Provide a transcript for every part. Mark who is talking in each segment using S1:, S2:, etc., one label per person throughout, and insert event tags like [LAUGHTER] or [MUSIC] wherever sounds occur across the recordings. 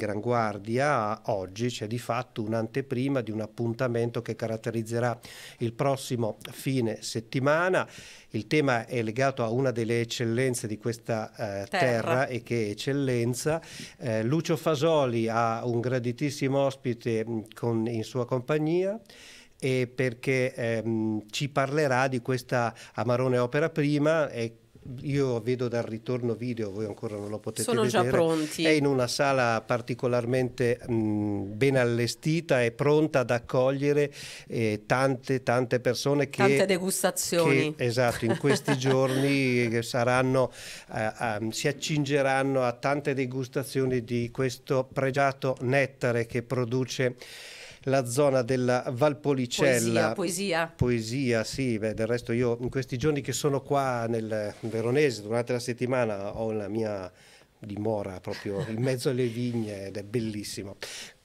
S1: gran guardia oggi, c'è di fatto un'anteprima di un appuntamento che caratterizzerà il prossimo fine settimana. Il tema è legato a una delle eccellenze di questa eh, terra. e che eccellenza. Eh, Lucio Fasoli ha un graditissimo ospite mm, con, in sua compagnia e perché ehm, ci parlerà di questa Amarone opera prima e io vedo dal ritorno video, voi ancora non lo potete Sono vedere. Sono già pronti. È in una sala particolarmente mh, ben allestita e pronta ad accogliere eh, tante, tante persone che... Tante
S2: degustazioni.
S1: Che, esatto, in questi [LAUGHS] giorni eh, saranno, eh, eh, si accingeranno a tante degustazioni di questo pregiato nettare che produce la zona della Valpolicella. Poesia, poesia. Poesia, sì, beh, del resto io in questi giorni che sono qua nel Veronese durante la settimana ho la mia dimora proprio in [LAUGHS] mezzo alle vigne ed è bellissimo.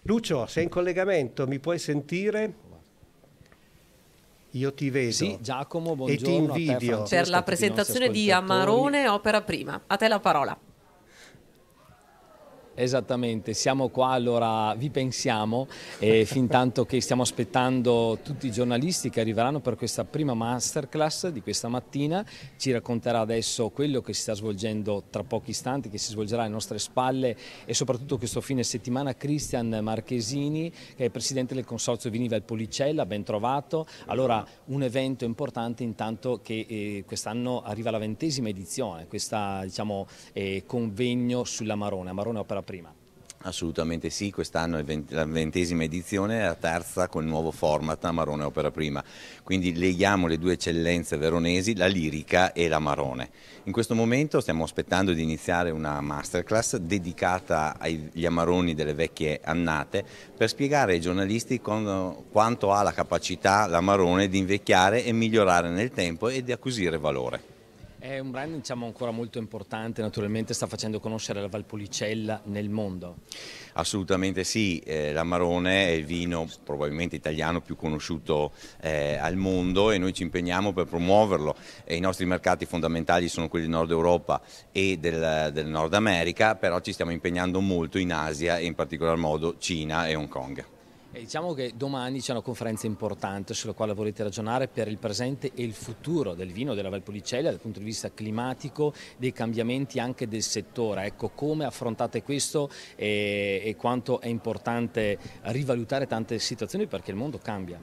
S1: Lucio, sei in collegamento, mi puoi sentire? Io ti vedo. Sì, Giacomo, buongiorno. E ti invidio. Te, per la presentazione di
S2: Amarone, opera prima. A te la parola.
S3: Esattamente, siamo qua, allora vi pensiamo e [LAUGHS] fin tanto che stiamo aspettando tutti i giornalisti che arriveranno per questa prima masterclass di questa mattina, ci racconterà adesso quello che si sta svolgendo tra pochi istanti, che si svolgerà alle nostre spalle e soprattutto questo fine settimana Cristian Marchesini che è presidente del consorzio Viniva Vinivel Policella, ben trovato, allora un evento importante intanto che eh, quest'anno arriva la ventesima edizione, questo diciamo, eh, convegno sull'Amarone, Amarone Opera prima.
S2: Assolutamente sì, quest'anno è la ventesima edizione, la terza con il nuovo format Amarone Opera Prima, quindi leghiamo le due eccellenze veronesi, la lirica e l'Amarone. In questo momento stiamo aspettando di iniziare una masterclass dedicata agli Amaroni delle vecchie annate per spiegare ai giornalisti quanto ha la capacità l'Amarone di invecchiare e migliorare nel tempo e di acquisire valore.
S3: È un brand diciamo, ancora molto importante, naturalmente sta facendo conoscere la Valpolicella nel mondo.
S2: Assolutamente sì, eh, l'Amarone è il vino probabilmente italiano più conosciuto eh, al mondo e noi ci impegniamo per promuoverlo. E I nostri mercati fondamentali sono quelli del Nord Europa e del, del Nord America, però ci stiamo impegnando molto in Asia e in particolar modo Cina e Hong Kong.
S3: E diciamo che domani c'è una conferenza importante sulla quale volete ragionare per il presente e il futuro del vino della Valpolicella dal punto di vista climatico, dei cambiamenti anche del settore. Ecco, come affrontate questo e, e quanto è importante rivalutare tante situazioni perché il mondo cambia.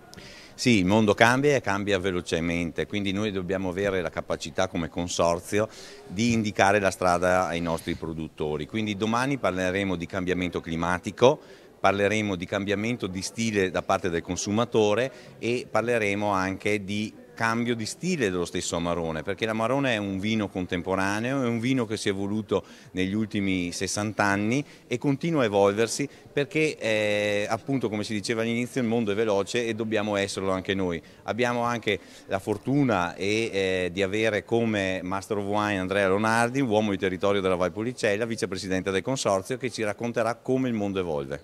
S2: Sì, il mondo cambia e cambia velocemente, quindi noi dobbiamo avere la capacità come consorzio di indicare la strada ai nostri produttori. Quindi domani parleremo di cambiamento climatico, parleremo di cambiamento di stile da parte del consumatore e parleremo anche di cambio di stile dello stesso Amarone, perché l'Amarone è un vino contemporaneo, è un vino che si è evoluto negli ultimi 60 anni e continua a evolversi perché eh, appunto come si diceva all'inizio il mondo è veloce e dobbiamo esserlo anche noi. Abbiamo anche la fortuna e, eh, di avere come Master of Wine Andrea Lonardi, uomo di territorio della Valpolicella, vicepresidente del consorzio, che ci racconterà come il mondo evolve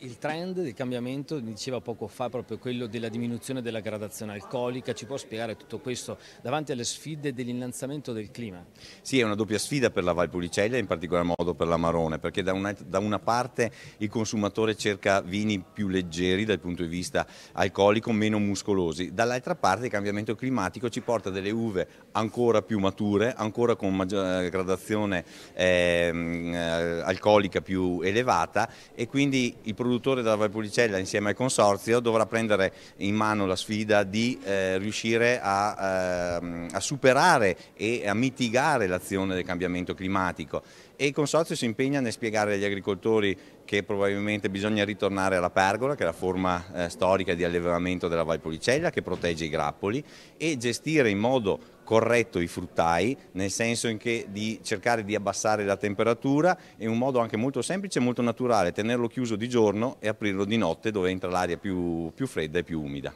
S3: il trend di cambiamento, diceva poco fa, proprio quello della diminuzione della gradazione alcolica, ci può spiegare tutto questo davanti alle sfide dell'innalzamento del clima?
S2: Sì, è una doppia sfida per la Valpolicella in particolar modo per la Marone, perché da una, da una parte il consumatore cerca vini più leggeri dal punto di vista alcolico, meno muscolosi, dall'altra parte il cambiamento climatico ci porta delle uve ancora più mature, ancora con maggior eh, gradazione ehm, eh, alcolica più elevata e quindi il produttore della Valpolicella insieme al consorzio dovrà prendere in mano la sfida di eh, riuscire a, eh, a superare e a mitigare l'azione del cambiamento climatico e il consorzio si impegna nel spiegare agli agricoltori che probabilmente bisogna ritornare alla pergola, che è la forma eh, storica di allevamento della Valpolicella, che protegge i grappoli, e gestire in modo corretto i fruttai, nel senso in che di cercare di abbassare la temperatura in un modo anche molto semplice e molto naturale, tenerlo chiuso di giorno e aprirlo di notte dove entra l'aria più, più fredda e più umida.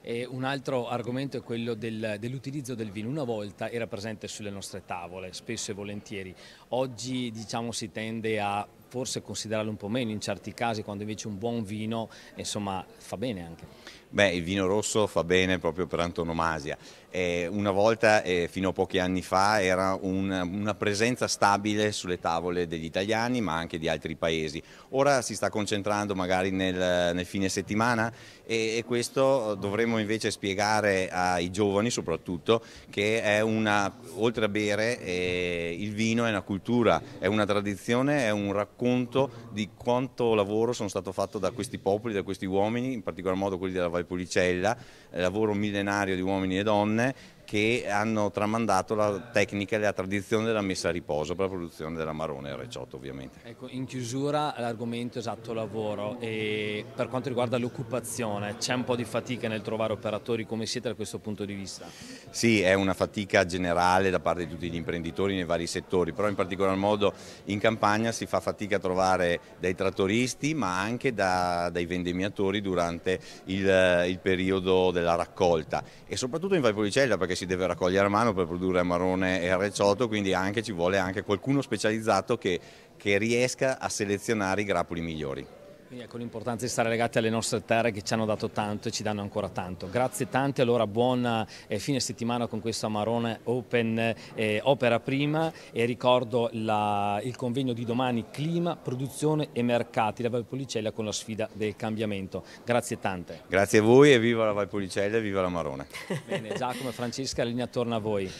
S3: E un altro argomento è quello del, dell'utilizzo del vino. Una volta era presente sulle nostre tavole, spesso e volentieri. Oggi diciamo, si tende a forse considerarlo un po' meno in certi casi, quando invece un buon vino insomma, fa bene anche.
S2: Beh, il vino rosso fa bene proprio per antonomasia eh, una volta, eh, fino a pochi anni fa, era una, una presenza stabile sulle tavole degli italiani ma anche di altri paesi. Ora si sta concentrando magari nel, nel fine settimana e, e, questo dovremmo invece spiegare ai giovani soprattutto che è una, oltre a bere, eh, il vino è una cultura, è una tradizione, è un racconto di quanto lavoro sono stato fatto da questi popoli, da questi uomini, in particolar modo quelli della Valpolicella, lavoro millenario di uomini e donne né? che hanno tramandato la tecnica e la tradizione della messa a riposo per la produzione dell'amarone e del recioto ovviamente.
S3: Ecco, in chiusura l'argomento esatto lavoro e per quanto riguarda l'occupazione c'è un po' di fatica nel trovare operatori come siete da questo punto di vista?
S2: Sì, è una fatica generale da parte di tutti gli imprenditori nei vari settori, però in particolar modo in campagna si fa fatica a trovare dai trattoristi ma anche da, dai vendemmiatori durante il, il periodo della raccolta e soprattutto in Valpolicella perché si deve raccogliere a mano per produrre marrone e arrecioto, quindi anche, ci vuole anche qualcuno specializzato che, che riesca a selezionare i grappoli migliori.
S3: Quindi ecco l'importanza di stare legati alle nostre terre che ci hanno dato tanto e ci danno ancora tanto. Grazie tante, allora buona eh, fine settimana con questo Amarone Open eh, Opera Prima e ricordo la, il convegno di domani Clima, Produzione e Mercati, la Valpolicella con la sfida del cambiamento. Grazie tante.
S2: Grazie a voi e viva la Valpolicella e viva l'Amarone.
S3: Bene, Giacomo e Francesca, la linea torna a voi.